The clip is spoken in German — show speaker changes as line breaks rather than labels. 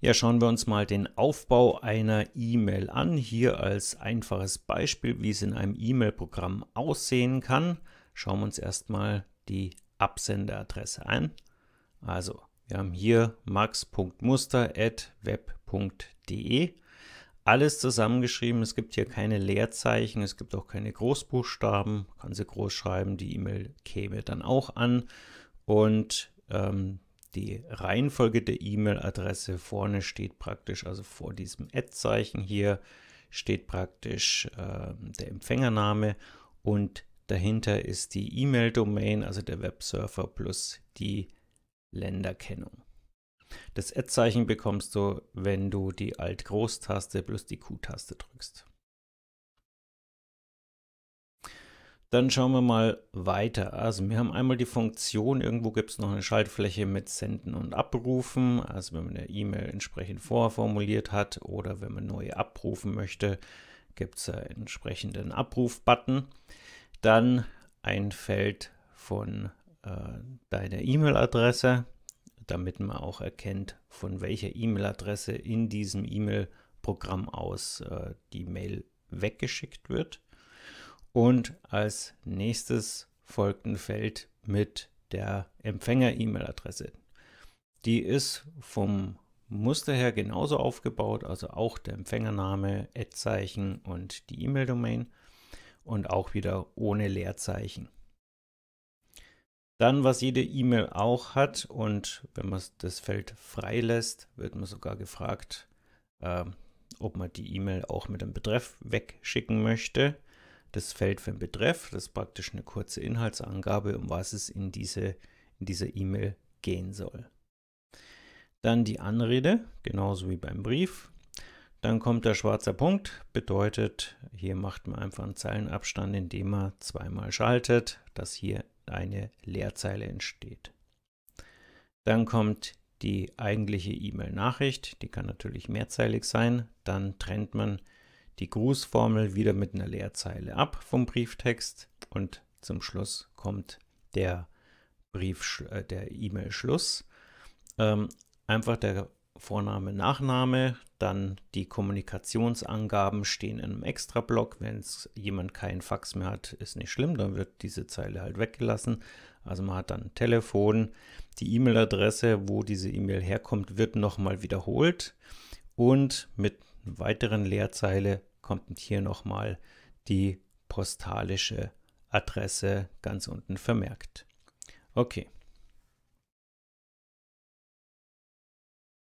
Ja, schauen wir uns mal den Aufbau einer E-Mail an. Hier als einfaches Beispiel, wie es in einem E-Mail-Programm aussehen kann. Schauen wir uns erstmal die Absenderadresse an. Also, wir haben hier max.muster.web.de. Alles zusammengeschrieben. Es gibt hier keine Leerzeichen, es gibt auch keine Großbuchstaben. Kann sie groß schreiben, die E-Mail käme dann auch an. Und ähm, die Reihenfolge der E-Mail-Adresse vorne steht praktisch, also vor diesem Ad-Zeichen hier steht praktisch äh, der Empfängername und dahinter ist die E-Mail-Domain, also der Webserver plus die Länderkennung. Das Ad-Zeichen bekommst du, wenn du die Alt-Groß-Taste plus die Q-Taste drückst. Dann schauen wir mal weiter. Also wir haben einmal die Funktion, irgendwo gibt es noch eine Schaltfläche mit Senden und Abrufen. Also wenn man eine E-Mail entsprechend vorformuliert hat oder wenn man neue abrufen möchte, gibt es einen entsprechenden Abruf-Button. Dann ein Feld von äh, deiner E-Mail-Adresse, damit man auch erkennt, von welcher E-Mail-Adresse in diesem E-Mail-Programm aus äh, die Mail weggeschickt wird. Und als nächstes folgt ein Feld mit der Empfänger-E-Mail-Adresse. Die ist vom Muster her genauso aufgebaut, also auch der Empfängername, Ad-Zeichen und die E-Mail-Domain und auch wieder ohne Leerzeichen. Dann, was jede E-Mail auch hat und wenn man das Feld freilässt, wird man sogar gefragt, äh, ob man die E-Mail auch mit einem Betreff wegschicken möchte das Feld für den Betreff. Das ist praktisch eine kurze Inhaltsangabe, um was es in, diese, in dieser E-Mail gehen soll. Dann die Anrede, genauso wie beim Brief. Dann kommt der schwarze Punkt, bedeutet, hier macht man einfach einen Zeilenabstand, indem man zweimal schaltet, dass hier eine Leerzeile entsteht. Dann kommt die eigentliche E-Mail-Nachricht, die kann natürlich mehrzeilig sein. Dann trennt man die die Grußformel wieder mit einer Leerzeile ab vom Brieftext und zum Schluss kommt der Brief, äh, der E-Mail-Schluss. Ähm, einfach der Vorname, Nachname, dann die Kommunikationsangaben stehen in einem Extra-Block. Wenn jemand keinen Fax mehr hat, ist nicht schlimm, dann wird diese Zeile halt weggelassen. Also man hat dann Telefon, die E-Mail-Adresse, wo diese E-Mail herkommt, wird nochmal wiederholt und mit weiteren Leerzeile kommt hier nochmal die postalische Adresse ganz unten vermerkt. Okay.